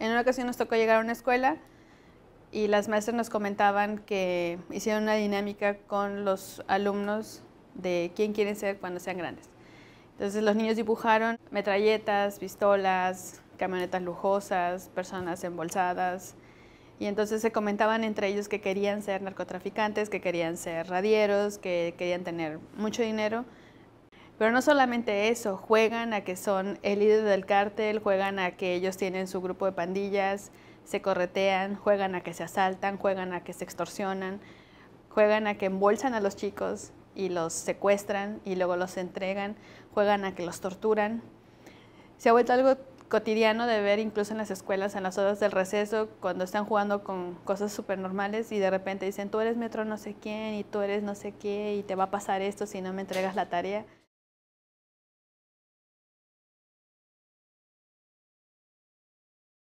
En una ocasión nos tocó llegar a una escuela y las maestras nos comentaban que hicieron una dinámica con los alumnos de quién quieren ser cuando sean grandes. Entonces los niños dibujaron metralletas, pistolas, camionetas lujosas, personas embolsadas. Y entonces se comentaban entre ellos que querían ser narcotraficantes, que querían ser radieros, que querían tener mucho dinero. Pero no solamente eso, juegan a que son el líder del cártel, juegan a que ellos tienen su grupo de pandillas, se corretean, juegan a que se asaltan, juegan a que se extorsionan, juegan a que embolsan a los chicos y los secuestran y luego los entregan, juegan a que los torturan. Se ha vuelto algo cotidiano de ver incluso en las escuelas, en las horas del receso, cuando están jugando con cosas súper normales y de repente dicen, tú eres metro no sé quién y tú eres no sé qué y te va a pasar esto si no me entregas la tarea.